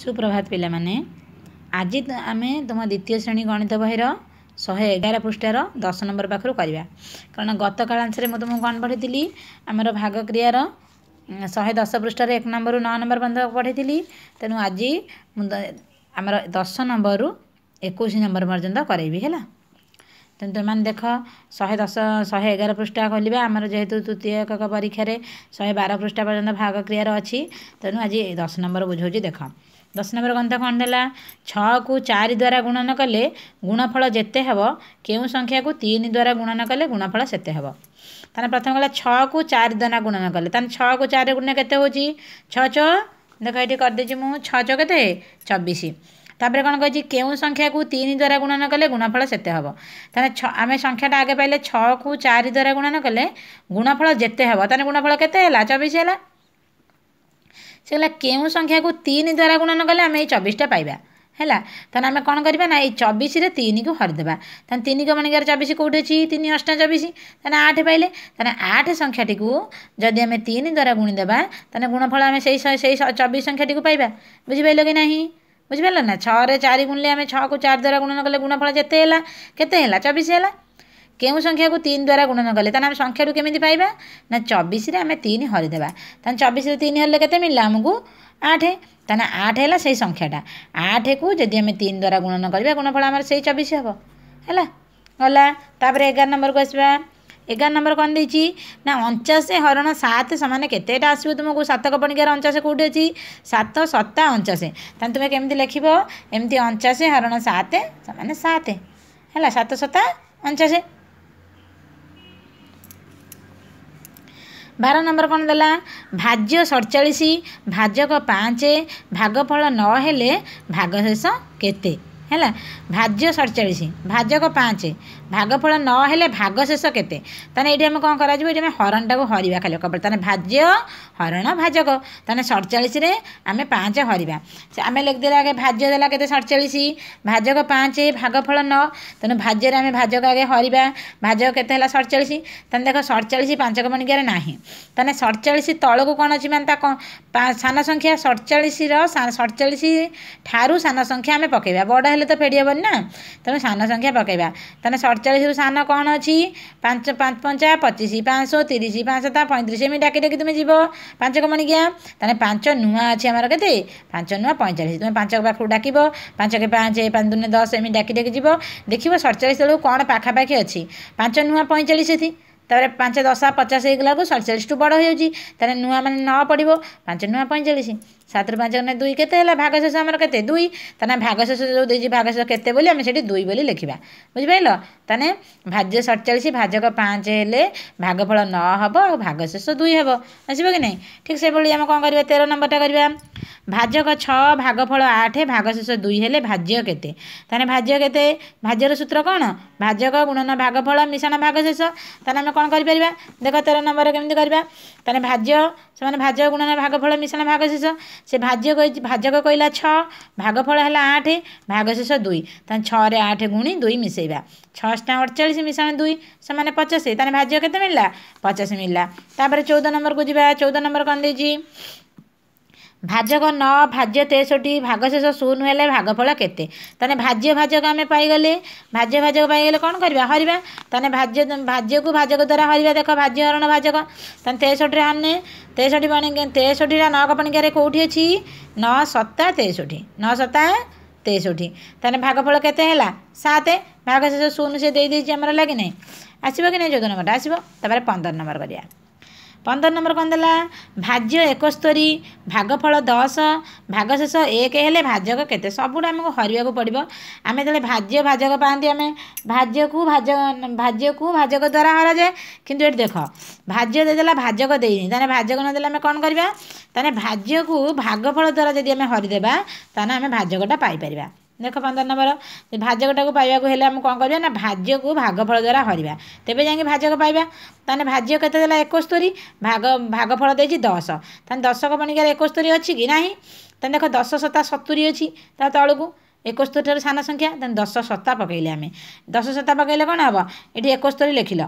ସୁପ୍ରଭାତ ପିଲାମାନେ ଆଜି ଆମେ ତୁମ ଦ୍ୱିତୀୟ ଶ୍ରେଣୀ ଗଣିତ ବହିର ଶହେ ଏଗାର ପୃଷ୍ଠାର ଦଶ ନମ୍ବର ପାଖରୁ କରିବା କାରଣ ଗତକାଳାଂଶରେ ମୁଁ ତୁମକୁ କ'ଣ ପଢ଼ିଥିଲି ଆମର ଭାଗକ୍ରିୟାର ଶହେ ଦଶ ପୃଷ୍ଠାରେ ଏକ ନମ୍ବରରୁ ନଅ ନମ୍ବର ପର୍ଯ୍ୟନ୍ତ ପଢ଼ିଥିଲି ତେଣୁ ଆଜି ମୁଁ ଆମର ଦଶ ନମ୍ବରରୁ ଏକୋଇଶ ନମ୍ବର ପର୍ଯ୍ୟନ୍ତ କରେଇବି ହେଲା ତେଣୁ ତୁମେମାନେ ଦେଖ ଶହେ ଦଶ ଶହେ ଏଗାର ପୃଷ୍ଠା ଖୋଲିବା ଆମର ଯେହେତୁ ତୃତୀୟ ଏକକ ପରୀକ୍ଷାରେ ଶହେ ବାର ପୃଷ୍ଠା ପର୍ଯ୍ୟନ୍ତ ଭାଗ କ୍ରିୟାର ଅଛି ତେଣୁ ଆଜି ଦଶ ନମ୍ବର ବୁଝାଉଛି ଦେଖ ଦଶ ନମ୍ବର ଗଣିତ କ'ଣ ଦେଲା ଛଅକୁ ଚାରି ଦ୍ୱାରା ଗୁଣନ କଲେ ଗୁଣଫଳ ଯେତେ ହେବ କେଉଁ ସଂଖ୍ୟାକୁ ତିନି ଦ୍ୱାରା ଗୁଣନ କଲେ ଗୁଣଫଳ ସେତେ ହେବ ତାହେଲେ ପ୍ରଥମେ କହିଲା ଛଅକୁ ଚାରି ଦ୍ୱାରା ଗୁଣନ କଲେ ତାହେଲେ ଛଅକୁ ଚାରି ଗୁଣ କେତେ ହେଉଛି ଛଅ ଛଅ ଦେଖ ଏଠି କରିଦେଇଛି ମୁଁ ଛଅ ଛଅ କେତେ ଚବିଶ ତାପରେ କ'ଣ କହିଛି କେଉଁ ସଂଖ୍ୟାକୁ ତିନି ଦ୍ୱାରା ଗୁଣନ କଲେ ଗୁଣଫଳ ସେତେ ହେବ ତାହେଲେ ଛ ଆମେ ସଂଖ୍ୟାଟା ଆଗେ ପାଇଲେ ଛଅକୁ ଚାରି ଦ୍ୱାରା ଗୁଣନ କଲେ ଗୁଣଫଳ ଯେତେ ହେବ ତାହେଲେ ଗୁଣଫଳ କେତେ ହେଲା ଚବିଶ ହେଲା ସେ କହିଲା କେଉଁ ସଂଖ୍ୟାକୁ ତିନି ଦ୍ୱାରା ଗୁଣନ କଲେ ଆମେ ଏଇ ଚବିଶଟା ପାଇବା ହେଲା ତାହେଲେ ଆମେ କ'ଣ କରିବା ନା ଏଇ ଚବିଶରେ ତିନିକୁ ହରିଦେବା ତାହେଲେ ତିନି ଗମଣିକାର ଚବିଶ କେଉଁଠି ଅଛି ତିନି ଅଷ୍ଟା ଚବିଶ ତାହେଲେ ଆଠ ପାଇଲେ ତାହେଲେ ଆଠ ସଂଖ୍ୟାଟିକୁ ଯଦି ଆମେ ତିନି ଦ୍ୱାରା ଗୁଣିଦେବା ତାହେଲେ ଗୁଣଫଳ ଆମେ ସେଇ ସେଇ ଚବିଶ ସଂଖ୍ୟାଟିକୁ ପାଇବା ବୁଝିପାରିଲ କି ନାହିଁ ବୁଝିପାରିଲ ନା ଛଅରେ ଚାରି ଗୁଣିଲେ ଆମେ ଛଅକୁ ଚାରି ଦ୍ୱାରା ଗୁଣନ କଲେ ଗୁଣଫଳ ଯେତେ ହେଲା କେତେ ହେଲା ଚବିଶ ହେଲା কেউ সংখ্যাকে তিন দ্বারা গুণন কলে তাহলে আমি সংখ্যাটু কেমিতি পাইবা না চবিশে আমি তিন হরিদেবা তাহলে চবিশে তিন হরলে কেতে মিললা আমাকে আঠ তাহলে আঠ হল সেই সংখ্যাটা আঠকু যদি আমি তিন দ্বারা গুণন করা গুণফল আমার সেই চবিশ হব হ্যাঁ গলা তাপরে এগার নম্বরক আসবা এগার নম্বর কম দিয়েছি না অঞ্চাশ হরণ সাত সমানে কেতেটা আসবে তুমি সাতক পণিকার অঞ্চাশ কোটি অছি সাত সতা অঞ্চাশ তাহলে তুমি কেমি লেখিব এমতি অঞ্চাশ হরণ সাত সমানে সাত হ্যাঁ সাত সতা অঞ্চাশ ବାର ନମ୍ବର କ'ଣ ଦେଲା ଭାଜ୍ୟ ସଡ଼ଚାଳିଶ ଭାଜକ ପାଞ୍ଚ ଭାଗଫଳ ନ ହେଲେ ଭାଗଶେଷ କେତେ ହେଲା ଭାଜ୍ୟ ସଡ଼ଚାଳିଶ ଭାଜକ ପାଞ୍ଚ ଭାଗଫଳ ନ ହେଲେ ଭାଗ ଶେଷ କେତେ ତାହେଲେ ଏଇଠି ଆମେ କ'ଣ କରାଯିବ ଏଇଠି ଆମେ ହରଣଟାକୁ ହରିବା ଖାଲି କବଳ ତାହେଲେ ଭାଜ୍ୟ ହରଣ ଭାଜକ ତାହେଲେ ସଡ଼ଚାଳିଶରେ ଆମେ ପାଞ୍ଚ ହରିବା ସେ ଆମେ ଲେଖିଦେଲେ ଆଗେ ଭାଜ୍ୟ ଦେଲା କେତେ ସଡ଼ଚାଳିଶ ଭାଜକ ପାଞ୍ଚ ଭାଗଫଳ ନ ତେଣୁ ଭାଜ୍ୟରେ ଆମେ ଭାଜକ ଆଗେ ହରିବା ଭାଜକ କେତେ ହେଲା ସଡ଼ଚାଳିଶ ତାହେଲେ ଦେଖ ସଡ଼ଚାଳିଶ ପାଞ୍ଚ କମଣିକାରେ ନାହିଁ ତାହେଲେ ସଡ଼ଚାଳିଶ ତଳକୁ କ'ଣ ଅଛି ମାନେ ତା ସାନ ସଂଖ୍ୟା ସଡ଼ଚାଳିଶର ସଡ଼ଚାଳିଶ ଠାରୁ ସାନ ସଂଖ୍ୟା ଆମେ ପକାଇବା ବଡ଼ ହେଲେ ତ ଫେଡ଼ି ହେବନି ନା ତେଣୁ ସାନ ସଂଖ୍ୟା ପକାଇବା ତାହେଲେ ସଡ଼ଚାଳିଶରୁ ସାନ କ'ଣ ଅଛି ପାଞ୍ଚ ପାଞ୍ଚ ପଞ୍ଚା ପଚିଶ ପାଞ୍ଚଶହ ତିରିଶ ପାଞ୍ଚଶହ ତା ପଇଁତିରିଶ ଏମିତି ଡାକି ଡାକି ତୁମେ ଯିବ ପାଞ୍ଚ କମଣିକିଆ ତାହେଲେ ପାଞ୍ଚ ନୂଆ ଅଛି ଆମର କେତେ ପାଞ୍ଚ ନୂଆ ପଇଁଚାଳିଶ ତୁମେ ପାଞ୍ଚ ପାଖକୁ ଡାକିବ ପାଞ୍ଚ କେ ପାଞ୍ଚ ପାଞ୍ଚ ଦୁନେ ଦଶ ଏମିତି ଡାକି ଡାକି ଯିବ ଦେଖିବ ସଡ଼ଚାଳିଶ ବେଳକୁ କ'ଣ ପାଖାପାଖି ଅଛି ପାଞ୍ଚ ନୂଆ ପଇଁଚାଳିଶ ଏଥି ତାପରେ ପାଞ୍ଚ ଦଶା ପଚାଶ ହେଇଗଲାକୁ ସତଚାଳିଶଠୁ ବଡ଼ ହେଇଯାଉଛି ତାହେଲେ ନୂଆ ମାନେ ନଅ ପଡ଼ିବ ପାଞ୍ଚ ନୂଆ ପଇଁଚାଳିଶ ସାତରୁ ପାଞ୍ଚ ଗଲେ ଦୁଇ କେତେ ହେଲା ଭାଗଶେଷ ଆମର କେତେ ଦୁଇ ତାହେଲେ ଭାଗଶେଷ ଯେଉଁ ଦେଇଛି ଭାଗଶେଷ କେତେ ବୋଲି ଆମେ ସେଠି ଦୁଇ ବୋଲି ଲେଖିବା ବୁଝିପାରିଲ ତାହେଲେ ଭାଜ୍ୟ ସଡ଼ଚାଳିଶ ଭାଜକ ପାଞ୍ଚ ହେଲେ ଭାଗଫଳ ନଅ ହେବ ଆଉ ଭାଗଶେଷ ଦୁଇ ହେବ ଆସିବ କି ନାହିଁ ଠିକ୍ ସେଭଳି ଆମେ କ'ଣ କରିବା ତେର ନମ୍ବରଟା କରିବା ଭାଜକ ଛଅ ଭାଗଫଳ ଆଠ ଭାଗଶେଷ ଦୁଇ ହେଲେ ଭାଜ୍ୟ କେତେ ତାହେଲେ ଭାଜ୍ୟ କେତେ ଭାଜ୍ୟର ସୂତ୍ର କ'ଣ ଭାଜକ ଗୁଣନ ଭାଗଫଳ ମିଶାଣ ଭାଗଶେଷ ତାହେଲେ ଆମେ କ'ଣ କରିପାରିବା ଦେଖ ତେର ନମ୍ବର କେମିତି କରିବା ତାହେଲେ ଭାଜ୍ୟ ସେମାନେ ଭାଜକ ଗୁଣନ ଭାଗଫଳ ମିଶାଣ ଭାଗଶେଷ ସେ ଭାଜ୍ୟ ଭାଜକ କହିଲା ଛଅ ଭାଗଫଳ ହେଲା ଆଠ ଭାଗଶେଷ ଦୁଇ ତାହେଲେ ଛଅରେ ଆଠ ଗୁଣି ଦୁଇ ମିଶାଇବା ଟଙ୍କା ଅଠଚାଳିଶ ମିଶାଣ ଦୁଇ ସେମାନେ ପଚାଶ ତାହେଲେ ଭାଜ୍ୟ କେତେ ମିଳିଲା ପଚାଶ ମିଳିଲା ତାପରେ ଚଉଦ ନମ୍ବରକୁ ଯିବା ଚଉଦ ନମ୍ବର କ'ଣ ଦେଇଛି ଭାଜକ ନ ଭାଜ୍ୟ ତେଷଠି ଭାଗଶେଷ ଶୂନ ହେଲେ ଭାଗଫଳ କେତେ ତାହେଲେ ଭାଜ୍ୟ ଭାଜକ ଆମେ ପାଇଗଲେ ଭାଜ୍ୟ ଭାଜକ ପାଇଗଲେ କ'ଣ କରିବା ହରିବା ତାହେଲେ ଭାଜ୍ୟ ଭାଜ୍ୟକୁ ଭାଜକ ଦ୍ୱାରା ହରିବା ଦେଖ ଭାଜ୍ୟ ହରଣ ଭାଜକ ତାହେଲେ ତେଷଠିରେ ଆମେ ତେଷଠି ପଣିକା ତେଷଠିଟା ନଅ କପଣିକାରେ କେଉଁଠି ଅଛି ନଅ ସତା ତେଷଠି ନଅ ସତା ତେଷଠି ତାହେଲେ ଭାଗଫଳ କେତେ ହେଲା ସାତ ଭାଗଶେଷ ଶୂନ ସେ ଦେଇଦେଇଛି ଆମର ଲାଗି ନାହିଁ ଆସିବ କି ନାହିଁ ଚଉଦ ନମ୍ବରଟା ଆସିବ ତାପରେ ପନ୍ଦର ନମ୍ବର କରିବା ପନ୍ଦର ନମ୍ବର କ'ଣ ଦେଲା ଭାଜ୍ୟ ଏକସ୍ତରୀ ଭାଗଫଳ ଦଶ ଭାଗଶେଷ ଏକ ହେଲେ ଭାଜକ କେତେ ସବୁଟା ଆମକୁ ହରିବାକୁ ପଡ଼ିବ ଆମେ ଯେତେବେଳେ ଭାଜ୍ୟ ଭାଜକ ପାଆନ୍ତି ଆମେ ଭାଜ୍ୟକୁ ଭାଜ ଭାଜ୍ୟକୁ ଭାଜକ ଦ୍ୱାରା ହରାଯାଏ କିନ୍ତୁ ଏଠି ଦେଖ ଭାଜ୍ୟ ଦେଇଦେଲା ଭାଜକ ଦେଇନି ତାହେଲେ ଭାଜକ ନଦେଲେ ଆମେ କ'ଣ କରିବା ତାହେଲେ ଭାଜ୍ୟକୁ ଭାଗଫଳ ଦ୍ୱାରା ଯଦି ଆମେ ହରିଦେବା ତାହେଲେ ଆମେ ଭାଜକଟା ପାଇପାରିବା ଦେଖ ପନ୍ଦର ନମ୍ବର ଭାଜକଟାକୁ ପାଇବାକୁ ହେଲେ ଆମେ କ'ଣ କରିବା ନା ଭାଜ୍ୟକୁ ଭାଗଫଳ ଦ୍ୱାରା ହରିବା ତେବେ ଯାଇକି ଭାଜକ ପାଇବା ତାହେଲେ ଭାଜ୍ୟ କେତେ ଦେଲା ଏକସ୍ତରୀ ଭାଗ ଭାଗଫଳ ଦେଇଛି ଦଶ ତାହେଲେ ଦଶକ ବଣିକାରେ ଏକସ୍ତରୀ ଅଛି କି ନାହିଁ ତାହେଲେ ଦେଖ ଦଶ ସତା ସତୁରି ଅଛି ତା ତଳକୁ ଏକସ୍ତରୀ ଠାରୁ ସାନ ସଂଖ୍ୟା ତାହେଲେ ଦଶ ସତା ପକାଇଲେ ଆମେ ଦଶ ସତା ପକାଇଲେ କ'ଣ ହେବ ଏଠି ଏକସ୍ତରୀ ଲେଖିଲ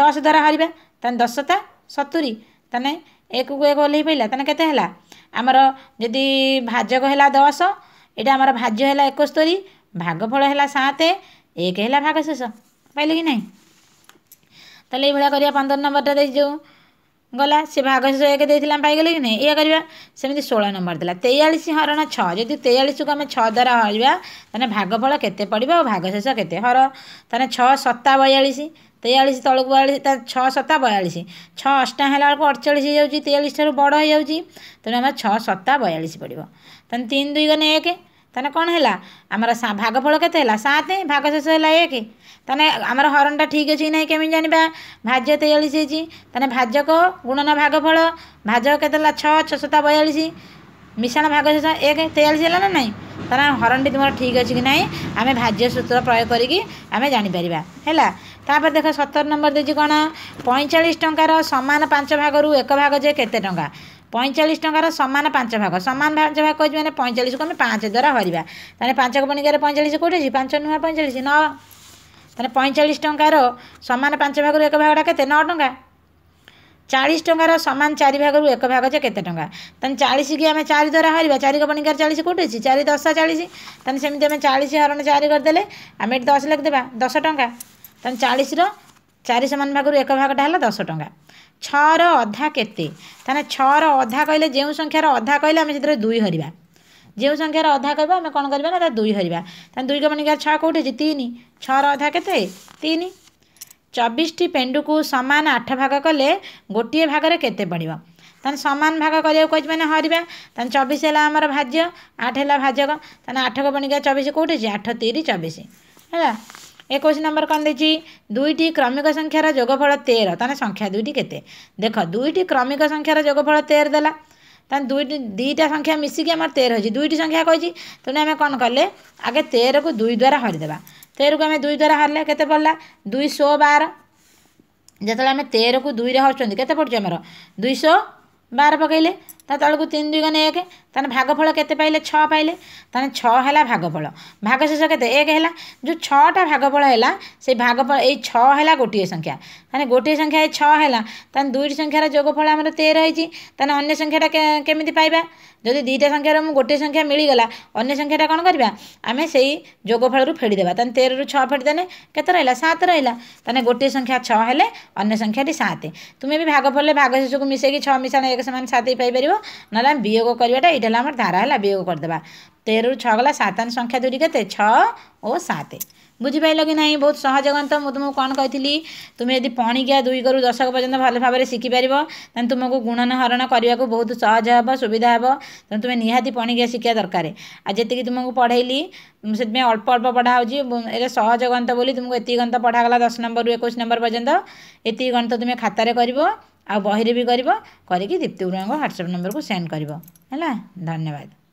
ଦଶ ଦ୍ୱାରା ହରିବା ତାହେଲେ ଦଶ ସତା ସତୁରି ତାହେଲେ ଏକକୁ ଏକ ଓହ୍ଲେଇ ପାଇଲା ତାହେଲେ କେତେ ହେଲା ଆମର ଯଦି ଭାଜକ ହେଲା ଦଶ ଏଇଟା ଆମର ଭାଜ୍ୟ ହେଲା ଏକସ୍ତରୀ ଭାଗଫଳ ହେଲା ସାତ ଏକ ହେଲା ଭାଗ ଶେଷ ପାଇଲେ କି ନାହିଁ ତାହେଲେ ଏଇଭଳିଆ କରିବା ପନ୍ଦର ନମ୍ବରଟା ଦେଇଛି ଯେଉଁ ଗଲା ସେ ଭାଗ ଶେଷ ଏକ ଦେଇଥିଲେ ଆମେ ପାଇଗଲେ କି ନାହିଁ ଏଇଆ କରିବା ସେମିତି ଷୋହଳ ନମ୍ବର ଥିଲା ତେୟାଳିଶ ହରଣ ଛଅ ଯଦି ତେୟାଳିଶକୁ ଆମେ ଛଅ ଦ୍ୱାରା ହରିବା ତାହେଲେ ଭାଗଫଳ କେତେ ପଡ଼ିବ ଆଉ ଭାଗ ଶେଷ କେତେ ହର ତାହେଲେ ଛଅ ସତା ବୟାଳିଶ ତେୟାଳିଶ ତଳକୁ ବୟାଳିଶ ତା ଛଅ ସତା ବୟାଳିଶ ଛଅ ଅଷ୍ଟା ହେଲା ବେଳକୁ ଅଡ଼ଚାଳିଶ ହେଇଯାଉଛି ତେୟାଳିଶ ଠାରୁ ବଡ଼ ହେଇଯାଉଛି ତେଣୁ ଆମର ଛଅ ସତା ବୟାଳିଶ ପଡ଼ିବ ତାହେଲେ ତିନି ଦୁଇ ଗଲେ ଏକ ତାହେଲେ କ'ଣ ହେଲା ଆମର ଭାଗଫଳ କେତେ ହେଲା ସାତ ଭାଗ ଶେଷ ହେଲା ଏକ ତାହେଲେ ଆମର ହରଣଟା ଠିକ୍ ଅଛି କି ନାହିଁ କେମିତି ଜାଣିବା ଭାଜ୍ୟ ତେୟାଳିଶ ହେଇଛି ତାହେଲେ ଭାଜକ ଗୁଣନ ଭାଗଫଳ ଭାଜକ କେତେ ହେଲା ଛଅ ଛଅ ସତା ବୟାଳିଶ ମିଶାଣ ଭାଗ ଶେଷ ଏକ ତେୟାଳିଶ ହେଲା ନା ନାହିଁ ତାହେଲେ ହରଣଟି ତୁମର ଠିକ୍ ଅଛି କି ନାହିଁ ଆମେ ଭାଜ୍ୟ ସୂତ୍ର ପ୍ରୟୋଗ କରିକି ଆମେ ଜାଣିପାରିବା ହେଲା ତାପରେ ଦେଖ ସତର ନମ୍ବର ଦେଇଛି କ'ଣ ପଇଁଚାଳିଶ ଟଙ୍କାର ସମାନ ପାଞ୍ଚ ଭାଗରୁ ଏକ ଭାଗ ଯେ କେତେ ଟଙ୍କା পঁয়চাশ টাকার সমান পাঁচ ভাগ সমান পাঁচ ভাগ কী মানে পঁয়চাশকে আমি পাঁচ দ্বারা হরিবা তাহলে পাঁচ গণিকার পঁয়চাশ কোটি আছে পাঁচ নুহে পঁয়চাশ ন তাহলে পঁয়চাশ টাকার সমান পাঁচ ভাগর এক ভাগটা কেতে ন টাকা চাশ টাকার সমান চারি ভাগর এক ভাগ যে কেতে টাকা তাহলে চাশকে আমি চারি দ্বারা হরিবা চারি গণিকার চাশ কোটি আছে চারি দশ চাশ তাহলে সেমি আমি চাশ হরণ চারি করেদেলে আমি এটি দশ লিখিদেবা দশ টাকা তাহলে চাশর চারি সমান ভাগর এক ভাগটা হল দশ টাকা ଛଅର ଅଧା କେତେ ତାହେଲେ ଛଅର ଅଧା କହିଲେ ଯେଉଁ ସଂଖ୍ୟାର ଅଧା କହିଲେ ଆମେ ସେଥିରେ ଦୁଇ ହରିବା ଯେଉଁ ସଂଖ୍ୟାର ଅଧା କହିବା ଆମେ କ'ଣ କରିବା ନା ତା ଦୁଇ ହରିବା ତାହେଲେ ଦୁଇ କମିଟି ଛଅ କେଉଁଠି ଅଛି ତିନି ଛଅର ଅଧା କେତେ ତିନି ଚବିଶଟି ପେଣ୍ଡୁକୁ ସମାନ ଆଠ ଭାଗ କଲେ ଗୋଟିଏ ଭାଗରେ କେତେ ପଡ଼ିବ ତାହେଲେ ସମାନ ଭାଗ କରିବାକୁ କହିଛି ମାନେ ହରିବା ତାହେଲେ ଚବିଶ ହେଲା ଆମର ଭାଜ୍ୟ ଆଠ ହେଲା ଭାଜକ ତାହେଲେ ଆଠ କମିଟିକା ଚବିଶ କେଉଁଠି ଅଛି ଆଠ ତିନି ଚବିଶ ହେଲା একুশ নম্বর কম দিয়েছি দুইটি ক্রমিক সংখ্যার যোগফল তের তাহলে সংখ্যা দুইটি কেতে দেখ দুইটি ক্রমিক সংখ্যার যোগফল তের দেলা তাহলে দুইটি দুইটা সংখ্যা মিশিকি আমার তের হয়েছে দুইটি সংখ্যা কইছি তেমনি আমি কম কলে আগে তেরকু দুই দ্বারা হরিদেবা তেরকু আমি দুই দ্বারা হারলে কেতে পড়লা দুইশো বার যেতবে আমি তেরকু দুইরে হরছেন কেতে পড়ছে আমার দুইশো বার পকাইলে ତା ତଳକୁ ତିନି ଦୁଇ ଗନେ ଏକ ତାହେଲେ ଭାଗଫଳ କେତେ ପାଇଲେ ଛଅ ପାଇଲେ ତାହେଲେ ଛଅ ହେଲା ଭାଗଫଳ ଭାଗଶେଷ କେତେ ଏକ ହେଲା ଯେଉଁ ଛଅଟା ଭାଗଫଳ ହେଲା ସେଇ ଭାଗଫଳ ଏଇ ଛଅ ହେଲା ଗୋଟିଏ ସଂଖ୍ୟା ତାହେଲେ ଗୋଟିଏ ସଂଖ୍ୟା ଏଇ ଛଅ ହେଲା ତାହେଲେ ଦୁଇଟି ସଂଖ୍ୟାର ଯୋଗଫଳ ଆମର ତେର ହେଇଛି ତାହେଲେ ଅନ୍ୟ ସଂଖ୍ୟାଟା କେମିତି ପାଇବା ଯଦି ଦୁଇଟା ସଂଖ୍ୟାର ମୁଁ ଗୋଟିଏ ସଂଖ୍ୟା ମିଳିଗଲା ଅନ୍ୟ ସଂଖ୍ୟାଟା କ'ଣ କରିବା ଆମେ ସେଇ ଯୋଗଫଳରୁ ଫେଡ଼ିଦେବା ତାହେଲେ ତେରରୁ ଛଅ ଫେଡ଼ିଦେଲେ କେତେ ରହିଲା ସାତ ରହିଲା ତାହେଲେ ଗୋଟିଏ ସଂଖ୍ୟା ଛଅ ହେଲେ ଅନ୍ୟ ସଂଖ୍ୟାଟି ସାତ ତୁମେ ବି ଭାଗଫଳରେ ଭାଗଶେଷକୁ ମିଶାଇକି ଛଅ ମିଶାଣ ଏକ ସମାନ ସାତ ହେଇପାରିବ ନହେଲେ ଆମେ ବିୟୋଗ କରିବାଟା ଏଇଟା ହେଲା ଆମର ଧାରା ହେଲା ବିୟୋଗ କରିଦେବା ତେରରୁ ଛଅ ଗଲା ସାତାନ ସଂଖ୍ୟା ଦୁଇଟି କେତେ ଛଅ ଓ ସାତ ବୁଝିପାରିଲ କି ନାହିଁ ବହୁତ ସହଜ ଗଣିତ ମୁଁ ତୁମକୁ କ'ଣ କହିଥିଲି ତୁମେ ଯଦି ପଣିକିଆ ଦୁଇ ଗୋରୁ ଦଶକ ପର୍ଯ୍ୟନ୍ତ ଭଲ ଭାବରେ ଶିଖିପାରିବ ତାହେଲେ ତୁମକୁ ଗୁଣନ ହରଣ କରିବାକୁ ବହୁତ ସହଜ ହେବ ସୁବିଧା ହେବ ତେଣୁ ତୁମେ ନିହାତି ପଣିକିଆ ଶିଖିବା ଦରକାର ଆଉ ଯେତିକି ତୁମକୁ ପଢ଼େଇଲି ସେଥିପାଇଁ ଅଳ୍ପ ଅଳ୍ପ ପଢ଼ା ହେଉଛି ଏଇଟା ସହଜ ଗଣିତ ବୋଲି ତୁମକୁ ଏତିକି ଗଣିତ ପଢ଼ାଗଲା ଦଶ ନମ୍ବରରୁ ଏକୋଇଶ ନମ୍ବର ପର୍ଯ୍ୟନ୍ତ ଏତିକି ଗଣିତ ତୁମେ ଖାତାରେ କରିବ ଆଉ ବହିରେ ବି କରିବ କରିକି ଦୀପ୍ତି ଗୁରୁମାଙ୍କ ହ୍ୱାଟ୍ସଆପ୍ ନମ୍ବରକୁ ସେଣ୍ଡ କରିବ ହେଲା ଧନ୍ୟବାଦ